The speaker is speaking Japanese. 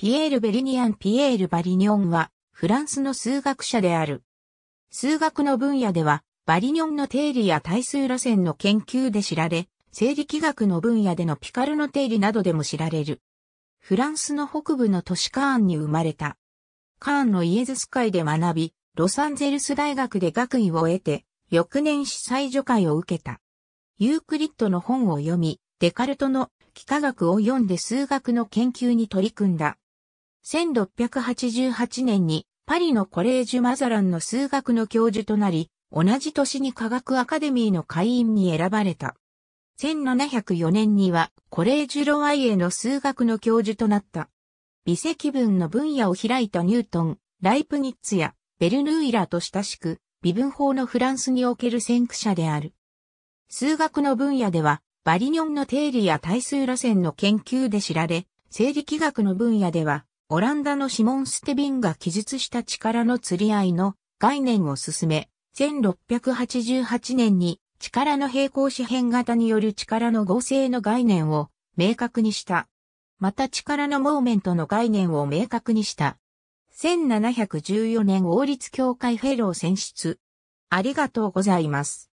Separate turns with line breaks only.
ピエール・ベリニアン・ピエール・バリニョンは、フランスの数学者である。数学の分野では、バリニョンの定理や対数路線の研究で知られ、生理学の分野でのピカルの定理などでも知られる。フランスの北部の都市カーンに生まれた。カーンのイエズス会で学び、ロサンゼルス大学で学位を得て、翌年司祭助会を受けた。ユークリッドの本を読み、デカルトの幾何学を読んで数学の研究に取り組んだ。1688年にパリのコレージュ・マザランの数学の教授となり、同じ年に科学アカデミーの会員に選ばれた。1704年にはコレージュ・ロワイエの数学の教授となった。微積分の分野を開いたニュートン、ライプニッツやベルヌーイラと親しく、微分法のフランスにおける先駆者である。数学の分野では、バリニョンの定理や対数路線の研究で知られ、生理気学の分野では、オランダのシモン・ステビンが記述した力の釣り合いの概念を進め、1688年に力の平行四辺型による力の合成の概念を明確にした。また力のモーメントの概念を明確にした。1714年王立協会フェロー選出。ありがとうございます。